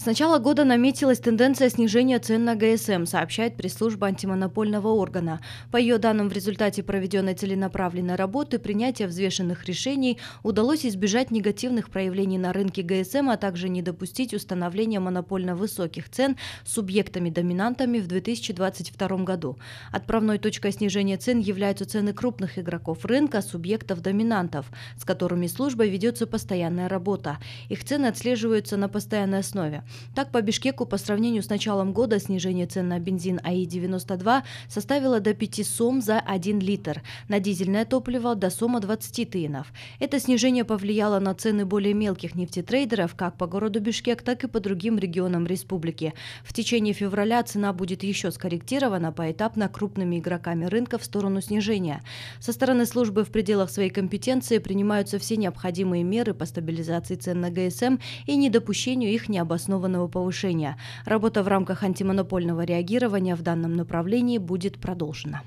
С начала года наметилась тенденция снижения цен на ГСМ, сообщает пресс-служба антимонопольного органа. По ее данным, в результате проведенной целенаправленной работы принятия взвешенных решений удалось избежать негативных проявлений на рынке ГСМ, а также не допустить установления монопольно высоких цен субъектами-доминантами в 2022 году. Отправной точкой снижения цен являются цены крупных игроков рынка, субъектов-доминантов, с которыми служба ведется постоянная работа. Их цены отслеживаются на постоянной основе. Так, по Бишкеку по сравнению с началом года снижение цен на бензин АИ-92 составило до 5 сом за 1 литр, на дизельное топливо до сома 20 тынов. Это снижение повлияло на цены более мелких нефтетрейдеров как по городу Бишкек, так и по другим регионам республики. В течение февраля цена будет еще скорректирована поэтапно крупными игроками рынка в сторону снижения. Со стороны службы в пределах своей компетенции принимаются все необходимые меры по стабилизации цен на ГСМ и недопущению их необоснованных запланированного повышения. Работа в рамках антимонопольного реагирования в данном направлении будет продолжена.